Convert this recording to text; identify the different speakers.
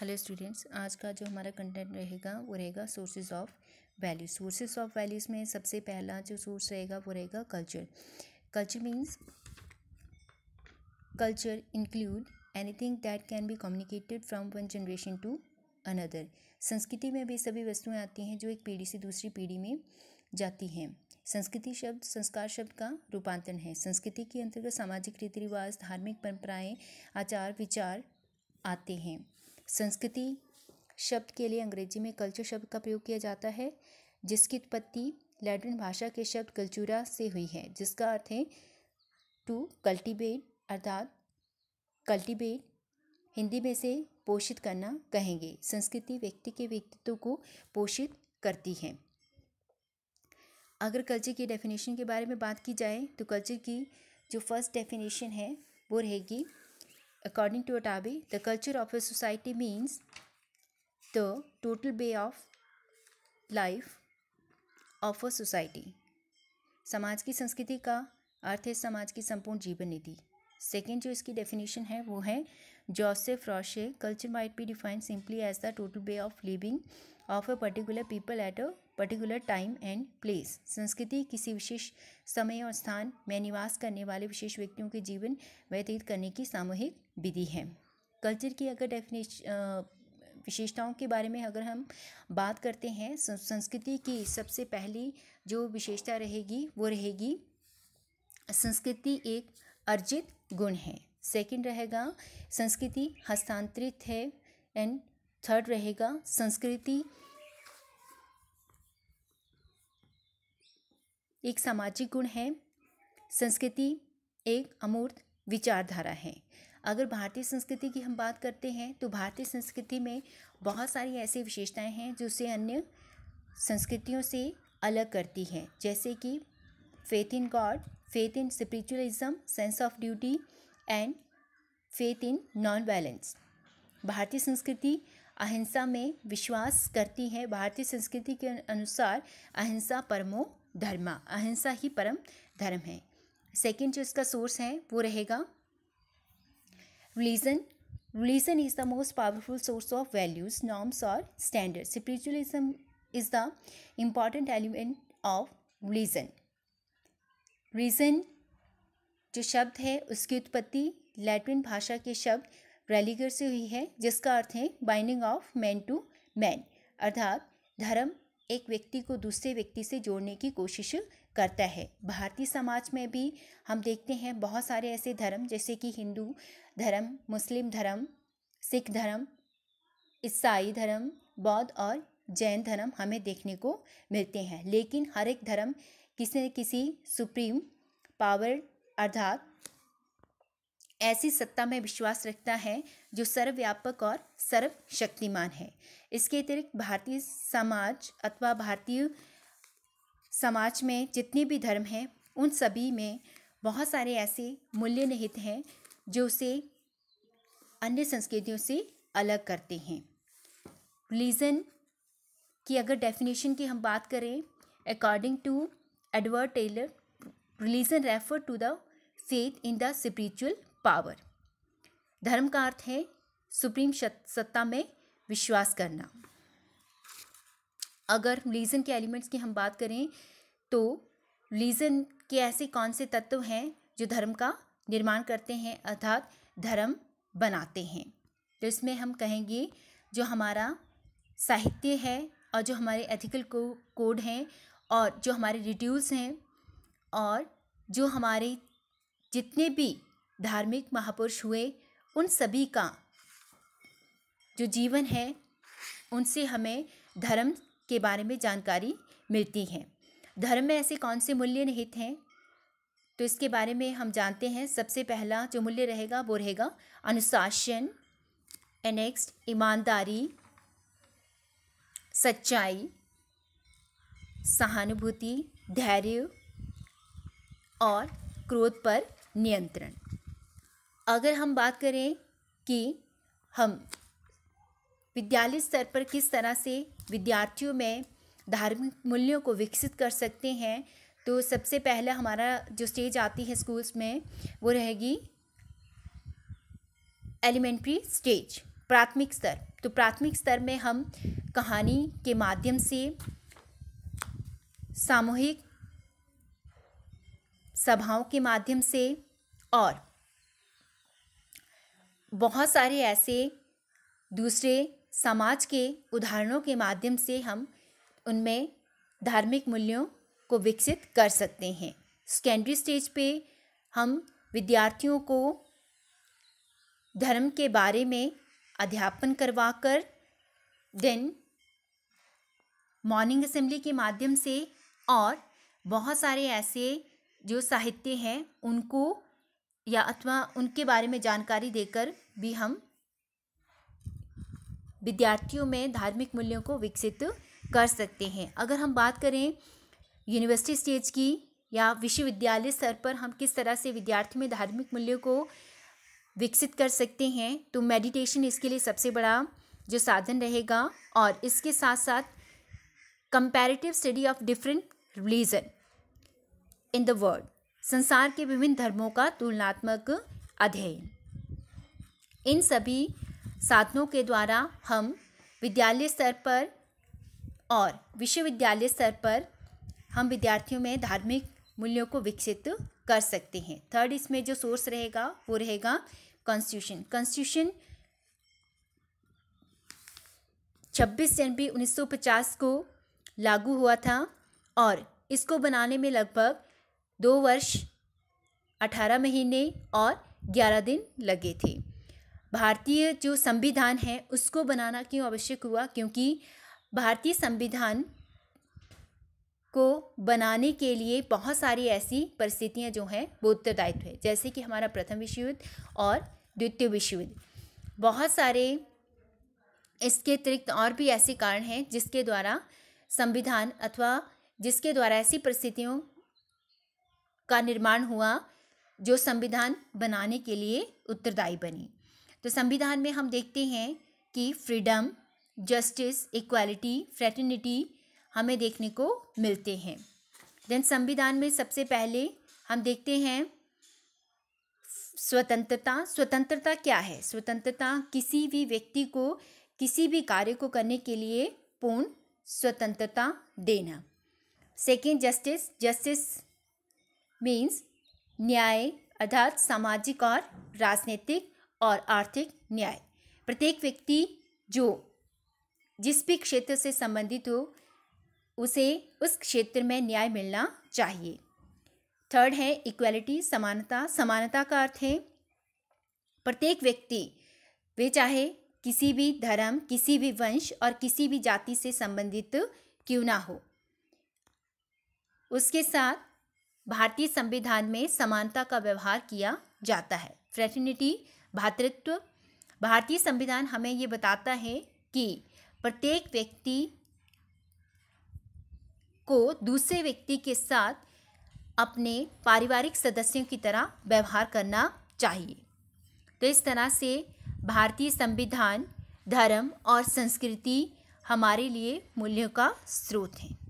Speaker 1: hello students आज का जो हमारा कंटेंट रहेगा वो रहेगा sources of value sources of values में सबसे पहला जो सोर्स रहेगा वो रहेगा culture culture means culture include anything that can be communicated from one generation to another संस्कृति में भी सभी वस्तुएं आती हैं जो एक पीढ़ी से दूसरी पीढ़ी में जाती हैं संस्कृति शब्द संस्कार शब्द का रूपांतरण है संस्कृति के अंतर्गत सामाजिक रीति रिवाज धार्मिक परंपराएं आचार विचार आते हैं संस्कृति शब्द के लिए अंग्रेजी में कल्चर शब्द का प्रयोग किया जाता है जिसकी उत्पत्ति लैटिन भाषा के शब्द कल्चूरा से हुई है जिसका अर्थ है टू कल्टीवेट अर्थात कल्टीवेट हिंदी में से पोषित करना कहेंगे संस्कृति व्यक्ति के व्यक्तित्व को पोषित करती है अगर कल्चर की डेफिनेशन के बारे में बात की जाए तो कल्चर की जो फर्स्ट डेफिनेशन है वो रहेगी According to Otabe, the culture of a society means the total way of life of a society समाज की संस्कृति का अर्थ है समाज की संपूर्ण जीवन नीति सेकेंड जो इसकी डेफिनेशन है वो है Joseph Roucek culture might be defined simply as the total way of living of a particular people at a particular time and place संस्कृति किसी विशेष समय और स्थान में निवास करने वाले विशेष व्यक्तियों के जीवन व्यतीत करने की सामूहिक विधि है कल्चर की अगर डेफिनेश विशेषताओं के बारे में अगर हम बात करते हैं संस्कृति की सबसे पहली जो विशेषता रहेगी वो रहेगी संस्कृति एक अर्जित गुण है सेकंड रहेगा संस्कृति हस्तांतरित है एंड थर्ड रहेगा संस्कृति एक सामाजिक गुण है संस्कृति एक अमूर्त विचारधारा है अगर भारतीय संस्कृति की हम बात करते हैं तो भारतीय संस्कृति में बहुत सारी ऐसी विशेषताएं हैं जो उसे अन्य संस्कृतियों से अलग करती हैं जैसे कि faith in God faith in spiritualism sense of duty and faith in non violence भारतीय संस्कृति अहिंसा में विश्वास करती है भारतीय संस्कृति के अनुसार अहिंसा परमो धर्म अहिंसा ही परम धर्म है सेकंड जो इसका सोर्स है वो रहेगा religion religion is the most powerful source of values norms और standard spiritualism is the important element of religion reason जो शब्द है उसकी उत्पत्ति लैटिन भाषा के शब्द रैलीगर से हुई है जिसका अर्थ है binding of man to man अर्थात धर्म एक व्यक्ति को दूसरे व्यक्ति से जोड़ने की कोशिश करता है भारतीय समाज में भी हम देखते हैं बहुत सारे ऐसे धर्म जैसे कि हिंदू धर्म मुस्लिम धर्म सिख धर्म ईसाई धर्म बौद्ध और जैन धर्म हमें देखने को मिलते हैं लेकिन हर एक धर्म किसी न किसी सुप्रीम पावर अर्थात ऐसी सत्ता में विश्वास रखता है जो सर्वव्यापक और सर्वशक्तिमान है इसके अतिरिक्त भारतीय समाज अथवा भारतीय समाज में जितने भी धर्म हैं उन सभी में बहुत सारे ऐसे मूल्य निहित हैं जो उसे अन्य संस्कृतियों से अलग करते हैं रिलीजन की अगर डेफिनेशन की हम बात करें according to Edward Tylor religion refer to the faith in the spiritual power धर्म का अर्थ है सुप्रीम सत्ता में विश्वास करना अगर रिलीजन के एलिमेंट्स की हम बात करें तो रिलीजन के ऐसे कौन से तत्व हैं जो धर्म का निर्माण करते हैं अर्थात धर्म बनाते हैं तो इसमें हम कहेंगे जो हमारा साहित्य है और जो हमारे एथिकल को कोड हैं और जो हमारे रिट्यूल्स हैं और जो हमारे जितने भी धार्मिक महापुरुष हुए उन सभी का जो जीवन है उनसे हमें धर्म के बारे में जानकारी मिलती है धर्म में ऐसे कौन से मूल्य निहित हैं तो इसके बारे में हम जानते हैं सबसे पहला जो मूल्य रहेगा वो रहेगा अनुशासन नेक्स्ट ईमानदारी सच्चाई सहानुभूति धैर्य और क्रोध पर नियंत्रण अगर हम बात करें कि हम विद्यालय स्तर पर किस तरह से विद्यार्थियों में धार्मिक मूल्यों को विकसित कर सकते हैं तो सबसे पहले हमारा जो स्टेज आती है स्कूल्स में वो रहेगी एलिमेंट्री स्टेज प्राथमिक स्तर तो प्राथमिक स्तर में हम कहानी के माध्यम से सामूहिक सभाओं के माध्यम से और बहुत सारे ऐसे दूसरे समाज के उदाहरणों के माध्यम से हम उनमें धार्मिक मूल्यों को विकसित कर सकते हैं सेकेंडरी स्टेज पे हम विद्यार्थियों को धर्म के बारे में अध्यापन करवा कर देन मॉर्निंग असेंबली के माध्यम से और बहुत सारे ऐसे जो साहित्य हैं उनको या अथवा उनके बारे में जानकारी देकर भी हम विद्यार्थियों में धार्मिक मूल्यों को विकसित कर सकते हैं अगर हम बात करें यूनिवर्सिटी स्टेज की या विश्वविद्यालय स्तर पर हम किस तरह से विद्यार्थी में धार्मिक मूल्यों को विकसित कर सकते हैं तो मेडिटेशन इसके लिए सबसे बड़ा जो साधन रहेगा और इसके साथ साथ comparative study of different religion in the world संसार के विभिन्न धर्मों का तुलनात्मक अध्ययन इन सभी साधनों के द्वारा हम विद्यालय स्तर पर और विश्वविद्यालय स्तर पर हम विद्यार्थियों में धार्मिक मूल्यों को विकसित कर सकते हैं थर्ड इसमें जो सोर्स रहेगा वो रहेगा कॉन्स्टिट्यूशन कॉन्स्टिट्यूशन 26 जनवरी 1950 को लागू हुआ था और इसको बनाने में लगभग दो वर्ष अठारह महीने और ग्यारह दिन लगे थे भारतीय जो संविधान है उसको बनाना क्यों आवश्यक हुआ क्योंकि भारतीय संविधान को बनाने के लिए बहुत सारी ऐसी परिस्थितियाँ जो हैं वो उत्तरदायित्व है जैसे कि हमारा प्रथम विश्व युद्ध और द्वितीय विश्व युद्ध बहुत सारे इसके अतिरिक्त और भी ऐसे कारण हैं जिसके द्वारा संविधान अथवा जिसके द्वारा ऐसी परिस्थितियों का निर्माण हुआ जो संविधान बनाने के लिए उत्तरदायी बनी तो संविधान में हम देखते हैं कि फ्रीडम जस्टिस इक्वालिटी फ्रेटर्निटी हमें देखने को मिलते हैं देन संविधान में सबसे पहले हम देखते हैं स्वतंत्रता स्वतंत्रता क्या है स्वतंत्रता किसी भी व्यक्ति को किसी भी कार्य को करने के लिए पूर्ण स्वतंत्रता देना सेकेंड जस्टिस जस्टिस मीन्स न्याय अर्थात सामाजिक और राजनीतिक और आर्थिक न्याय प्रत्येक व्यक्ति जो जिस भी क्षेत्र से संबंधित हो उसे उस क्षेत्र में न्याय मिलना चाहिए थर्ड है इक्वालिटी समानता समानता का अर्थ है प्रत्येक व्यक्ति वे चाहे किसी भी धर्म किसी भी वंश और किसी भी जाति से संबंधित क्यों ना हो उसके साथ भारतीय संविधान में समानता का व्यवहार किया जाता है फ्रेटर्निटी भातृत्व भारतीय संविधान हमें ये बताता है कि प्रत्येक व्यक्ति को दूसरे व्यक्ति के साथ अपने पारिवारिक सदस्यों की तरह व्यवहार करना चाहिए तो इस तरह से भारतीय संविधान धर्म और संस्कृति हमारे लिए मूल्यों का स्रोत हैं